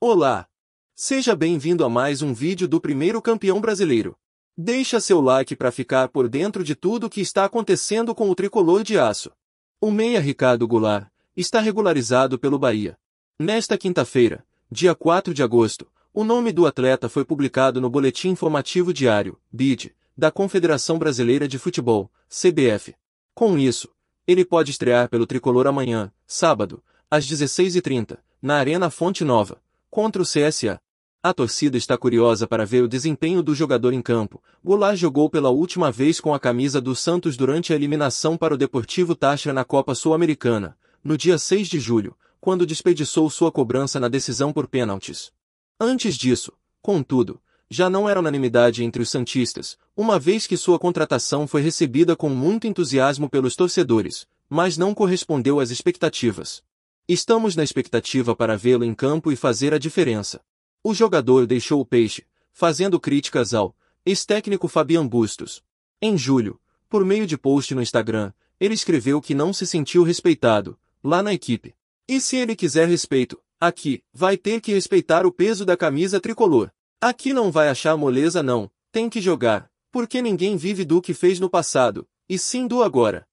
Olá! Seja bem-vindo a mais um vídeo do primeiro campeão brasileiro. Deixa seu like para ficar por dentro de tudo o que está acontecendo com o tricolor de aço. O meia Ricardo Goulart está regularizado pelo Bahia. Nesta quinta-feira, dia 4 de agosto, o nome do atleta foi publicado no Boletim Informativo Diário, BID, da Confederação Brasileira de Futebol, CBF. Com isso, ele pode estrear pelo tricolor amanhã, sábado, às 16h30, na Arena Fonte Nova contra o CSA. A torcida está curiosa para ver o desempenho do jogador em campo. Goulart jogou pela última vez com a camisa do Santos durante a eliminação para o Deportivo Táchira na Copa Sul-Americana, no dia 6 de julho, quando desperdiçou sua cobrança na decisão por pênaltis. Antes disso, contudo, já não era unanimidade entre os Santistas, uma vez que sua contratação foi recebida com muito entusiasmo pelos torcedores, mas não correspondeu às expectativas. Estamos na expectativa para vê-lo em campo e fazer a diferença. O jogador deixou o peixe, fazendo críticas ao ex-técnico Fabian Bustos. Em julho, por meio de post no Instagram, ele escreveu que não se sentiu respeitado, lá na equipe. E se ele quiser respeito, aqui, vai ter que respeitar o peso da camisa tricolor. Aqui não vai achar moleza não, tem que jogar, porque ninguém vive do que fez no passado, e sim do agora.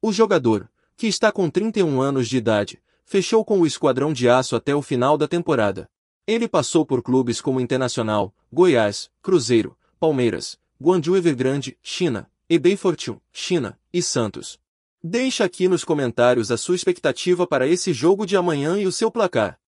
O jogador, que está com 31 anos de idade, fechou com o esquadrão de aço até o final da temporada. Ele passou por clubes como Internacional, Goiás, Cruzeiro, Palmeiras, Guangzhou Evergrande, China, eBay Fortune, China e Santos. Deixa aqui nos comentários a sua expectativa para esse jogo de amanhã e o seu placar.